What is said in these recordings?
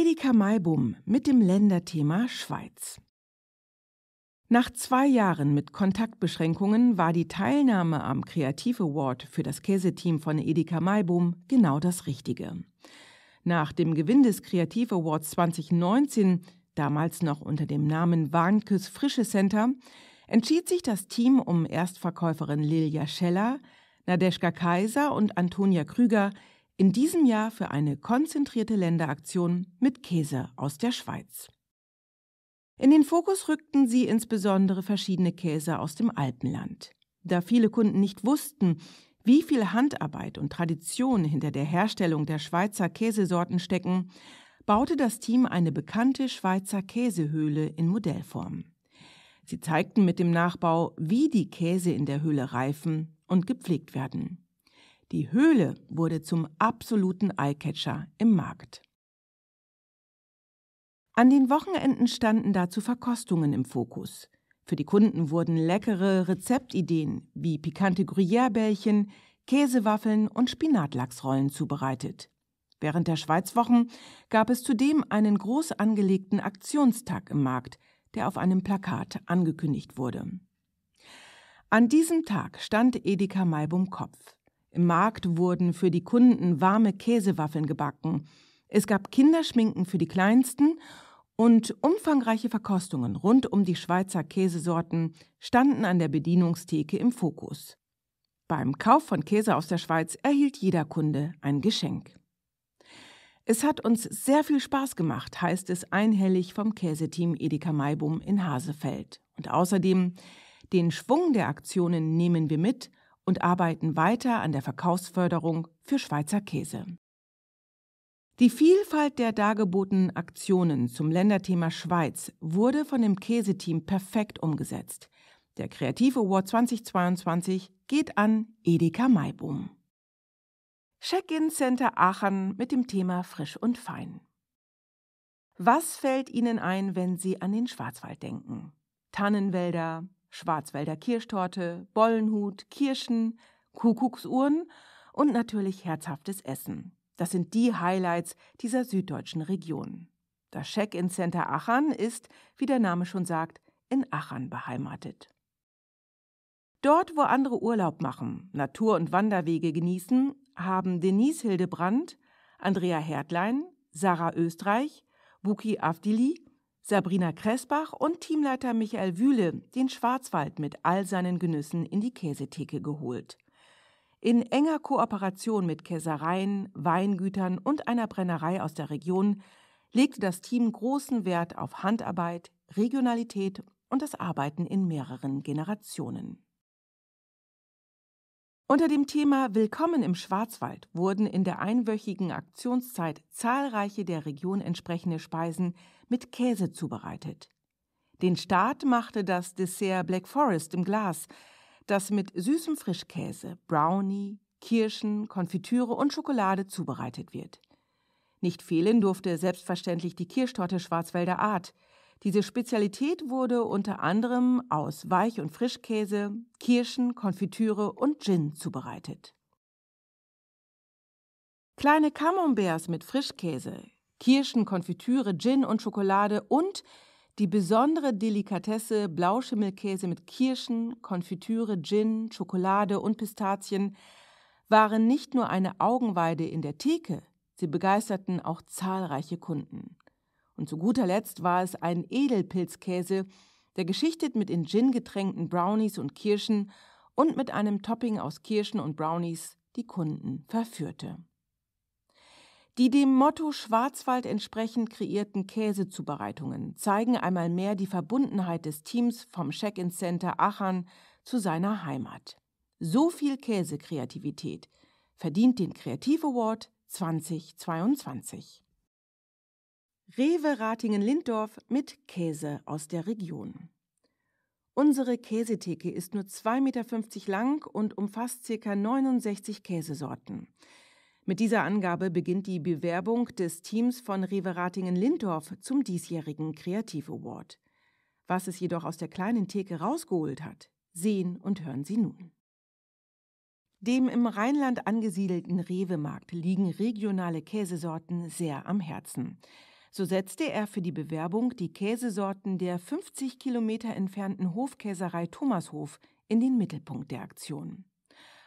Edeka Maibum mit dem Länderthema Schweiz. Nach zwei Jahren mit Kontaktbeschränkungen war die Teilnahme am Kreativ Award für das Käseteam von Edeka Maibum genau das Richtige. Nach dem Gewinn des Kreativ Awards 2019, damals noch unter dem Namen Warnkes Frische Center, entschied sich das Team um Erstverkäuferin Lilja Scheller, Nadeschka Kaiser und Antonia Krüger, in diesem Jahr für eine konzentrierte Länderaktion mit Käse aus der Schweiz. In den Fokus rückten sie insbesondere verschiedene Käse aus dem Alpenland. Da viele Kunden nicht wussten, wie viel Handarbeit und Tradition hinter der Herstellung der Schweizer Käsesorten stecken, baute das Team eine bekannte Schweizer Käsehöhle in Modellform. Sie zeigten mit dem Nachbau, wie die Käse in der Höhle reifen und gepflegt werden. Die Höhle wurde zum absoluten Eyecatcher im Markt. An den Wochenenden standen dazu Verkostungen im Fokus. Für die Kunden wurden leckere Rezeptideen wie pikante Gruyère-Bällchen, Käsewaffeln und Spinatlachsrollen zubereitet. Während der Schweizwochen gab es zudem einen groß angelegten Aktionstag im Markt, der auf einem Plakat angekündigt wurde. An diesem Tag stand Edeka Maibum Kopf. Im Markt wurden für die Kunden warme Käsewaffeln gebacken. Es gab Kinderschminken für die Kleinsten und umfangreiche Verkostungen rund um die Schweizer Käsesorten standen an der Bedienungstheke im Fokus. Beim Kauf von Käse aus der Schweiz erhielt jeder Kunde ein Geschenk. Es hat uns sehr viel Spaß gemacht, heißt es einhellig vom Käseteam Edeka Maibum in Hasefeld. Und außerdem, den Schwung der Aktionen nehmen wir mit und arbeiten weiter an der Verkaufsförderung für Schweizer Käse. Die Vielfalt der dargebotenen Aktionen zum Länderthema Schweiz wurde von dem Käseteam perfekt umgesetzt. Der Kreative Award 2022 geht an Edeka Maibohm. Check-in Center Aachen mit dem Thema Frisch und Fein. Was fällt Ihnen ein, wenn Sie an den Schwarzwald denken? Tannenwälder, Schwarzwälder Kirschtorte, Bollenhut, Kirschen, Kuckucksuhren und natürlich herzhaftes Essen. Das sind die Highlights dieser süddeutschen Region. Das Check-in Center Achern ist, wie der Name schon sagt, in Achern beheimatet. Dort, wo andere Urlaub machen, Natur- und Wanderwege genießen, haben Denise Hildebrandt, Andrea Hertlein, Sarah Österreich, Buki Avdili Sabrina Kressbach und Teamleiter Michael Wühle den Schwarzwald mit all seinen Genüssen in die Käsetheke geholt. In enger Kooperation mit Käsereien, Weingütern und einer Brennerei aus der Region legte das Team großen Wert auf Handarbeit, Regionalität und das Arbeiten in mehreren Generationen. Unter dem Thema Willkommen im Schwarzwald wurden in der einwöchigen Aktionszeit zahlreiche der Region entsprechende Speisen mit Käse zubereitet. Den Start machte das Dessert Black Forest im Glas, das mit süßem Frischkäse, Brownie, Kirschen, Konfitüre und Schokolade zubereitet wird. Nicht fehlen durfte selbstverständlich die Kirschtorte Schwarzwälder Art, diese Spezialität wurde unter anderem aus Weich- und Frischkäse, Kirschen, Konfitüre und Gin zubereitet. Kleine Camemberts mit Frischkäse, Kirschen, Konfitüre, Gin und Schokolade und die besondere Delikatesse Blauschimmelkäse mit Kirschen, Konfitüre, Gin, Schokolade und Pistazien waren nicht nur eine Augenweide in der Theke, sie begeisterten auch zahlreiche Kunden. Und zu guter Letzt war es ein Edelpilzkäse, der geschichtet mit in Gin getränkten Brownies und Kirschen und mit einem Topping aus Kirschen und Brownies die Kunden verführte. Die dem Motto Schwarzwald entsprechend kreierten Käsezubereitungen zeigen einmal mehr die Verbundenheit des Teams vom Check-in Center Aachen zu seiner Heimat. So viel Käsekreativität verdient den Kreativ Award 2022. Rewe Ratingen-Lindorf mit Käse aus der Region. Unsere Käsetheke ist nur 2,50 Meter lang und umfasst ca. 69 Käsesorten. Mit dieser Angabe beginnt die Bewerbung des Teams von Rewe Ratingen-Lindorf zum diesjährigen Kreativ Award. Was es jedoch aus der kleinen Theke rausgeholt hat, sehen und hören Sie nun. Dem im Rheinland angesiedelten Rewe-Markt liegen regionale Käsesorten sehr am Herzen. So setzte er für die Bewerbung die Käsesorten der 50 Kilometer entfernten Hofkäserei Thomashof in den Mittelpunkt der Aktion.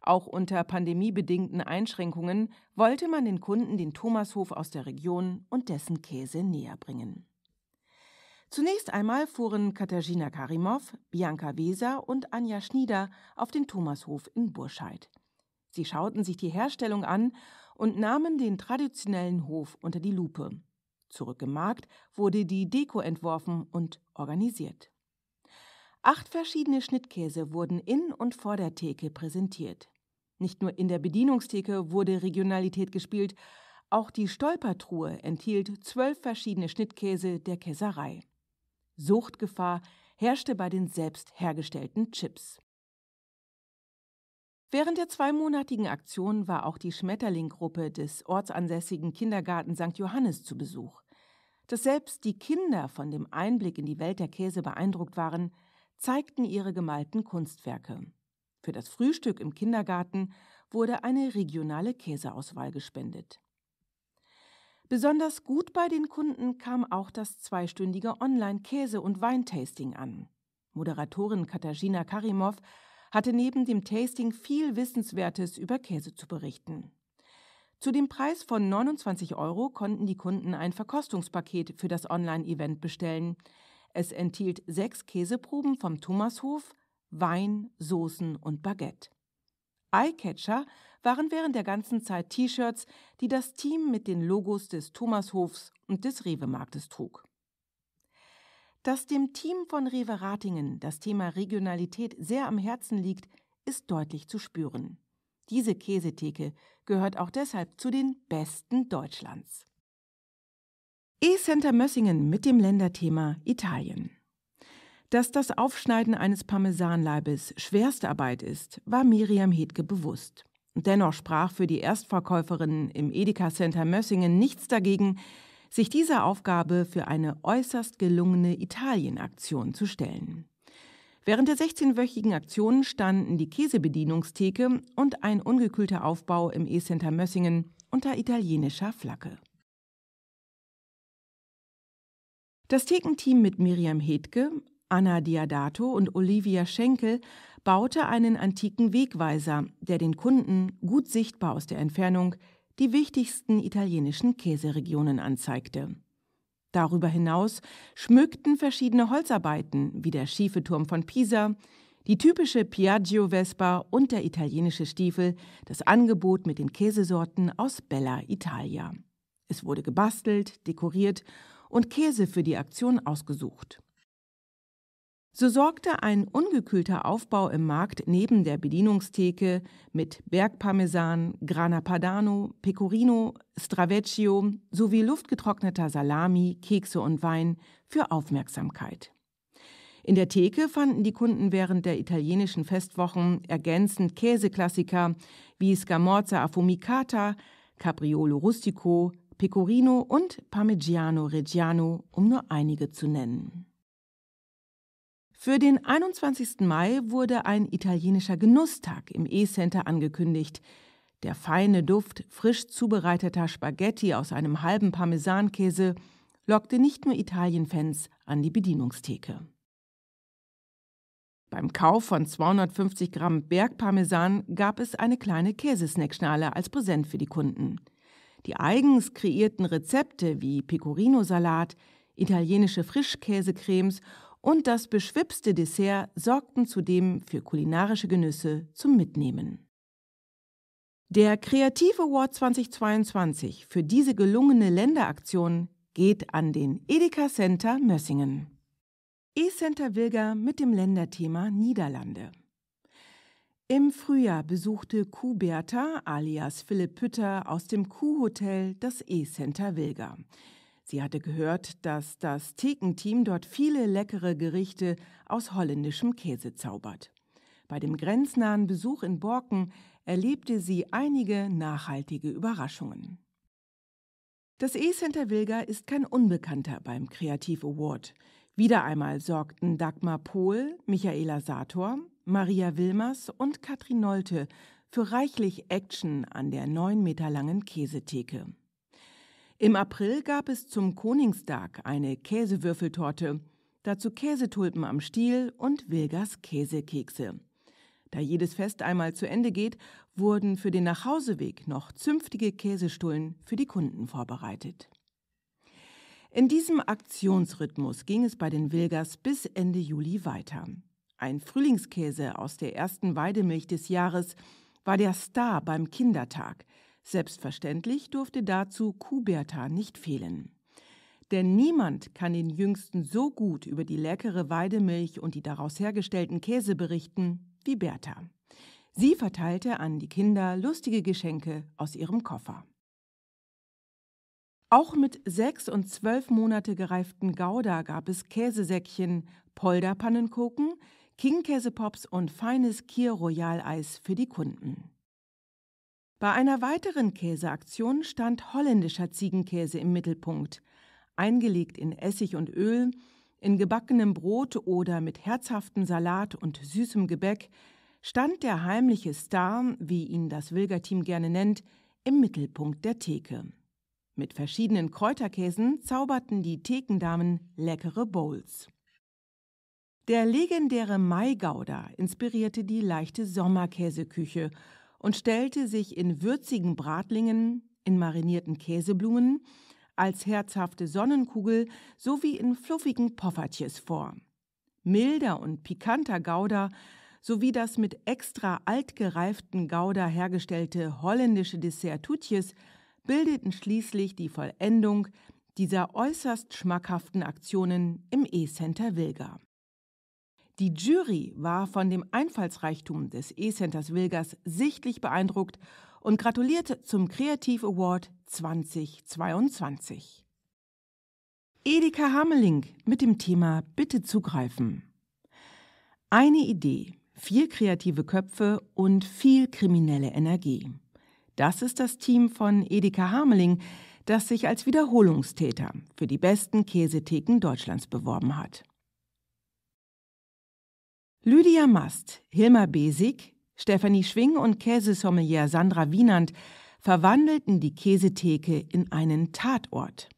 Auch unter pandemiebedingten Einschränkungen wollte man den Kunden den Thomashof aus der Region und dessen Käse näher bringen. Zunächst einmal fuhren Katarzyna Karimow, Bianca Weser und Anja Schnieder auf den Thomashof in Burscheid. Sie schauten sich die Herstellung an und nahmen den traditionellen Hof unter die Lupe zurückgemarkt, wurde die Deko entworfen und organisiert. Acht verschiedene Schnittkäse wurden in und vor der Theke präsentiert. Nicht nur in der Bedienungstheke wurde Regionalität gespielt, auch die Stolpertruhe enthielt zwölf verschiedene Schnittkäse der Käserei. Suchtgefahr herrschte bei den selbst hergestellten Chips. Während der zweimonatigen Aktion war auch die Schmetterlinggruppe des ortsansässigen Kindergarten St. Johannes zu Besuch. Dass selbst die Kinder von dem Einblick in die Welt der Käse beeindruckt waren, zeigten ihre gemalten Kunstwerke. Für das Frühstück im Kindergarten wurde eine regionale Käseauswahl gespendet. Besonders gut bei den Kunden kam auch das zweistündige Online-Käse- und Weintasting an. Moderatorin Katarzyna Karimov hatte neben dem Tasting viel Wissenswertes über Käse zu berichten. Zu dem Preis von 29 Euro konnten die Kunden ein Verkostungspaket für das Online-Event bestellen. Es enthielt sechs Käseproben vom Thomashof, Wein, Soßen und Baguette. Eyecatcher waren während der ganzen Zeit T-Shirts, die das Team mit den Logos des Thomashofs und des Rewe-Marktes trug. Dass dem Team von Rewe Ratingen das Thema Regionalität sehr am Herzen liegt, ist deutlich zu spüren. Diese Käsetheke gehört auch deshalb zu den besten Deutschlands. E-Center Mössingen mit dem Länderthema Italien. Dass das Aufschneiden eines Parmesanleibes schwerste Arbeit ist, war Miriam Hedke bewusst. Dennoch sprach für die Erstverkäuferin im Edeka Center Mössingen nichts dagegen, sich dieser Aufgabe für eine äußerst gelungene Italien-Aktion zu stellen. Während der 16-wöchigen Aktion standen die Käsebedienungstheke und ein ungekühlter Aufbau im E-Center Mössingen unter italienischer Flagge. Das Thekenteam mit Miriam Hedke, Anna Diadato und Olivia Schenkel baute einen antiken Wegweiser, der den Kunden gut sichtbar aus der Entfernung die wichtigsten italienischen Käseregionen anzeigte. Darüber hinaus schmückten verschiedene Holzarbeiten wie der schiefe Turm von Pisa, die typische Piaggio-Vespa und der italienische Stiefel das Angebot mit den Käsesorten aus Bella Italia. Es wurde gebastelt, dekoriert und Käse für die Aktion ausgesucht. So sorgte ein ungekühlter Aufbau im Markt neben der Bedienungstheke mit Bergparmesan, Grana Padano, Pecorino, Stravecchio sowie luftgetrockneter Salami, Kekse und Wein für Aufmerksamkeit. In der Theke fanden die Kunden während der italienischen Festwochen ergänzend Käseklassiker wie Scamorza affumicata, Capriolo rustico, Pecorino und Parmigiano Reggiano, um nur einige zu nennen. Für den 21. Mai wurde ein italienischer Genusstag im E-Center angekündigt. Der feine Duft frisch zubereiteter Spaghetti aus einem halben Parmesankäse lockte nicht nur Italienfans an die Bedienungstheke. Beim Kauf von 250 Gramm Bergparmesan gab es eine kleine Käsesnackschnale als Präsent für die Kunden. Die eigens kreierten Rezepte wie Pecorino-Salat, italienische Frischkäsecremes und das beschwipste Dessert sorgten zudem für kulinarische Genüsse zum Mitnehmen. Der Kreativ Award 2022 für diese gelungene Länderaktion geht an den Edeka Center Mössingen. E-Center Wilger mit dem Länderthema Niederlande. Im Frühjahr besuchte Kuhberta alias Philipp Pütter aus dem Kuhhotel das E-Center Wilger. Sie hatte gehört, dass das Thekenteam dort viele leckere Gerichte aus holländischem Käse zaubert. Bei dem grenznahen Besuch in Borken erlebte sie einige nachhaltige Überraschungen. Das E-Center Wilga ist kein Unbekannter beim Kreativ Award. Wieder einmal sorgten Dagmar Pohl, Michaela Sator, Maria Wilmers und Katrin Nolte für reichlich Action an der neun Meter langen Käsetheke. Im April gab es zum Koningstag eine Käsewürfeltorte, dazu Käsetulpen am Stiel und Wilgers Käsekekse. Da jedes Fest einmal zu Ende geht, wurden für den Nachhauseweg noch zünftige Käsestullen für die Kunden vorbereitet. In diesem Aktionsrhythmus ging es bei den Wilgers bis Ende Juli weiter. Ein Frühlingskäse aus der ersten Weidemilch des Jahres war der Star beim Kindertag – Selbstverständlich durfte dazu Kuberta nicht fehlen. Denn niemand kann den Jüngsten so gut über die leckere Weidemilch und die daraus hergestellten Käse berichten wie Bertha. Sie verteilte an die Kinder lustige Geschenke aus ihrem Koffer. Auch mit sechs und zwölf Monate gereiften Gouda gab es Käsesäckchen, Polderpannenkuchen, Kingkäsepops und feines kier Royaleis für die Kunden. Bei einer weiteren Käseaktion stand holländischer Ziegenkäse im Mittelpunkt, eingelegt in Essig und Öl, in gebackenem Brot oder mit herzhaftem Salat und süßem Gebäck, stand der heimliche Star, wie ihn das Wilger-Team gerne nennt, im Mittelpunkt der Theke. Mit verschiedenen Kräuterkäsen zauberten die Thekendamen leckere Bowls. Der legendäre Maigauder inspirierte die leichte Sommerkäseküche und stellte sich in würzigen Bratlingen, in marinierten Käseblumen, als herzhafte Sonnenkugel sowie in fluffigen Poffertjes vor. Milder und pikanter Gouda sowie das mit extra altgereiften Gouda hergestellte holländische Dessert Tutjes bildeten schließlich die Vollendung dieser äußerst schmackhaften Aktionen im E-Center Wilga. Die Jury war von dem Einfallsreichtum des E-Centers Wilgers sichtlich beeindruckt und gratulierte zum Kreativ Award 2022. Edeka Hameling mit dem Thema Bitte zugreifen. Eine Idee, vier kreative Köpfe und viel kriminelle Energie. Das ist das Team von Edeka Hameling, das sich als Wiederholungstäter für die besten Käsetheken Deutschlands beworben hat. Lydia Mast, Hilma Besig, Stefanie Schwing und Käsesommelier Sandra Wienand verwandelten die Käsetheke in einen Tatort.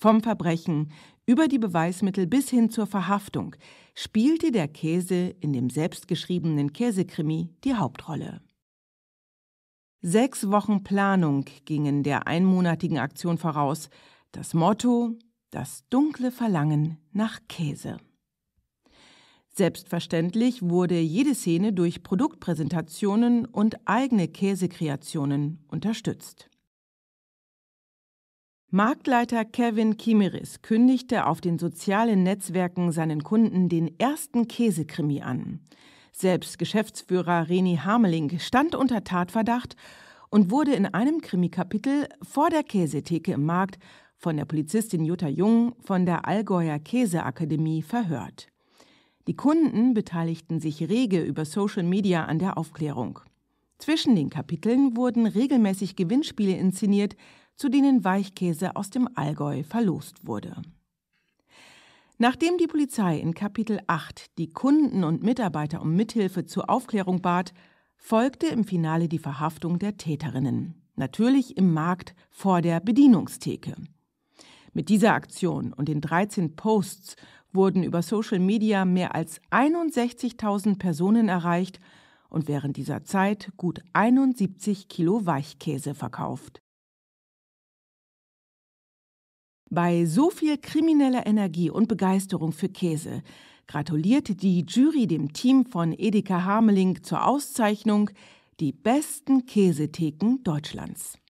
Vom Verbrechen über die Beweismittel bis hin zur Verhaftung spielte der Käse in dem selbstgeschriebenen Käsekrimi die Hauptrolle. Sechs Wochen Planung gingen der einmonatigen Aktion voraus. Das Motto: Das dunkle Verlangen nach Käse. Selbstverständlich wurde jede Szene durch Produktpräsentationen und eigene Käsekreationen unterstützt. Marktleiter Kevin Kimiris kündigte auf den sozialen Netzwerken seinen Kunden den ersten Käsekrimi an. Selbst Geschäftsführer Reni Hameling stand unter Tatverdacht und wurde in einem Krimikapitel vor der Käsetheke im Markt von der Polizistin Jutta Jung von der Allgäuer Käseakademie verhört. Die Kunden beteiligten sich rege über Social Media an der Aufklärung. Zwischen den Kapiteln wurden regelmäßig Gewinnspiele inszeniert, zu denen Weichkäse aus dem Allgäu verlost wurde. Nachdem die Polizei in Kapitel 8 die Kunden und Mitarbeiter um Mithilfe zur Aufklärung bat, folgte im Finale die Verhaftung der Täterinnen. Natürlich im Markt vor der Bedienungstheke. Mit dieser Aktion und den 13 Posts wurden über Social Media mehr als 61.000 Personen erreicht und während dieser Zeit gut 71 Kilo Weichkäse verkauft. Bei so viel krimineller Energie und Begeisterung für Käse gratulierte die Jury dem Team von Edeka Hameling zur Auszeichnung die besten Käsetheken Deutschlands.